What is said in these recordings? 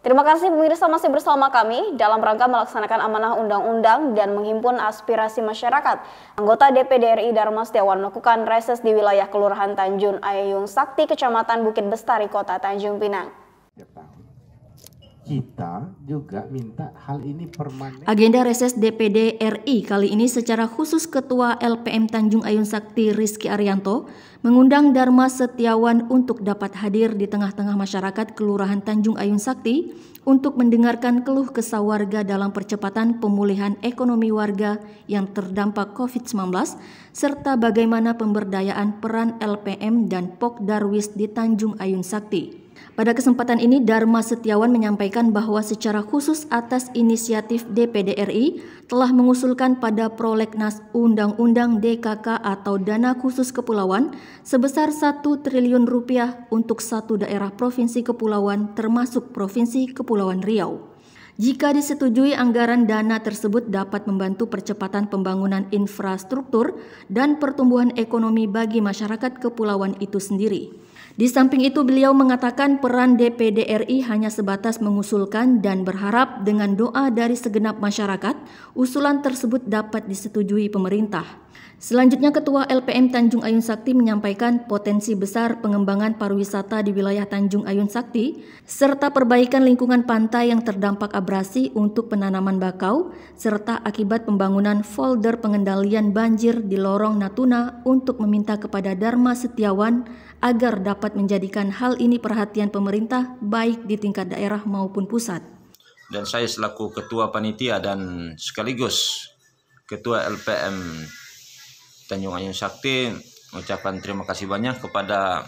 Terima kasih pemirsa masih bersama kami dalam rangka melaksanakan amanah undang-undang dan menghimpun aspirasi masyarakat. Anggota DPD RI Dharma Setiawan melakukan reses di wilayah Kelurahan Tanjung Ayung Sakti, Kecamatan Bukit Bestari, Kota Tanjung Pinang kita juga minta hal ini permanen. Agenda reses DPD RI kali ini secara khusus Ketua LPM Tanjung Ayun Sakti Rizky Arianto mengundang Dharma Setiawan untuk dapat hadir di tengah-tengah masyarakat Kelurahan Tanjung Ayun Sakti untuk mendengarkan keluh kesah warga dalam percepatan pemulihan ekonomi warga yang terdampak COVID-19 serta bagaimana pemberdayaan peran LPM dan Pok Darwis di Tanjung Ayun Sakti. Pada kesempatan ini, Dharma Setiawan menyampaikan bahwa secara khusus atas inisiatif DPD RI telah mengusulkan pada prolegnas Undang-Undang DKK atau Dana Khusus Kepulauan sebesar 1 triliun rupiah untuk satu daerah provinsi kepulauan termasuk Provinsi Kepulauan Riau. Jika disetujui, anggaran dana tersebut dapat membantu percepatan pembangunan infrastruktur dan pertumbuhan ekonomi bagi masyarakat kepulauan itu sendiri. Di samping itu beliau mengatakan peran DPD RI hanya sebatas mengusulkan dan berharap dengan doa dari segenap masyarakat, usulan tersebut dapat disetujui pemerintah. Selanjutnya Ketua LPM Tanjung Ayun Sakti menyampaikan potensi besar pengembangan pariwisata di wilayah Tanjung Ayun Sakti serta perbaikan lingkungan pantai yang terdampak abrasi untuk penanaman bakau serta akibat pembangunan folder pengendalian banjir di lorong Natuna untuk meminta kepada Dharma Setiawan agar dapat menjadikan hal ini perhatian pemerintah baik di tingkat daerah maupun pusat. Dan saya selaku ketua panitia dan sekaligus ketua LPM Tanjung Anyung Sakti ucapan terima kasih banyak kepada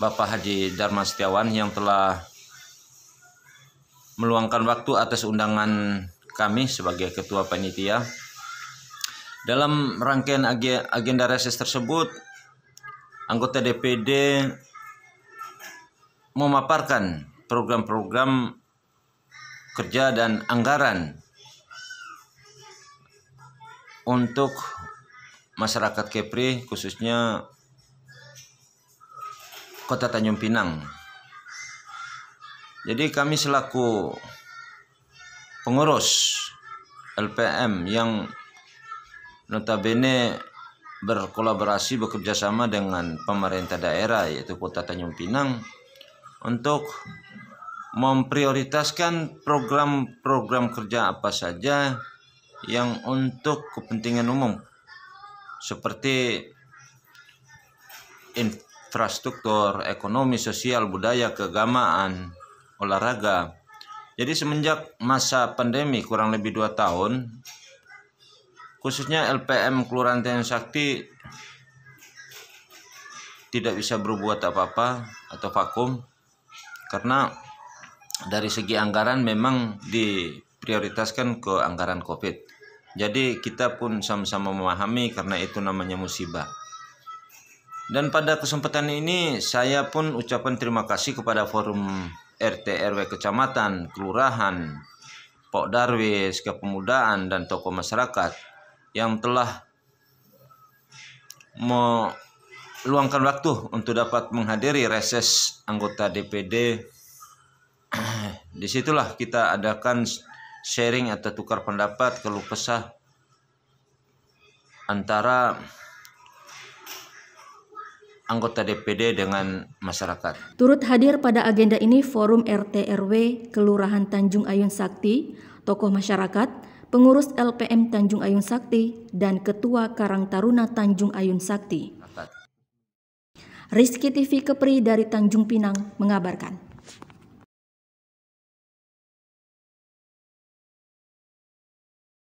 Bapak Haji Dharma Setiawan yang telah meluangkan waktu atas undangan kami sebagai ketua panitia. Dalam rangkaian agenda reses tersebut, anggota DPD memaparkan program-program kerja dan anggaran untuk masyarakat Kepri khususnya Kota Tanjung Pinang. Jadi kami selaku pengurus LPM yang notabene berkolaborasi bekerjasama dengan pemerintah daerah yaitu Kota Tanjung Pinang untuk memprioritaskan program-program kerja apa saja yang untuk kepentingan umum seperti infrastruktur, ekonomi, sosial, budaya, keagamaan, olahraga. Jadi semenjak masa pandemi kurang lebih dua tahun, khususnya LPM Kelurahan Tanjung Sakti tidak bisa berbuat apa-apa atau vakum karena dari segi anggaran memang diprioritaskan ke anggaran COVID. Jadi kita pun sama-sama memahami karena itu namanya musibah. Dan pada kesempatan ini saya pun ucapkan terima kasih kepada forum RT RW kecamatan, kelurahan, Pok Darwis, kepemudaan dan tokoh masyarakat yang telah meluangkan waktu untuk dapat menghadiri reses anggota DPD. Disitulah kita adakan sharing atau tukar pendapat keluh kesah antara anggota DPD dengan masyarakat. Turut hadir pada agenda ini Forum RT RW Kelurahan Tanjung Ayun Sakti, tokoh masyarakat, pengurus LPM Tanjung Ayun Sakti, dan Ketua Karang Taruna Tanjung Ayun Sakti. Rizky TV Kepri dari Tanjung Pinang mengabarkan.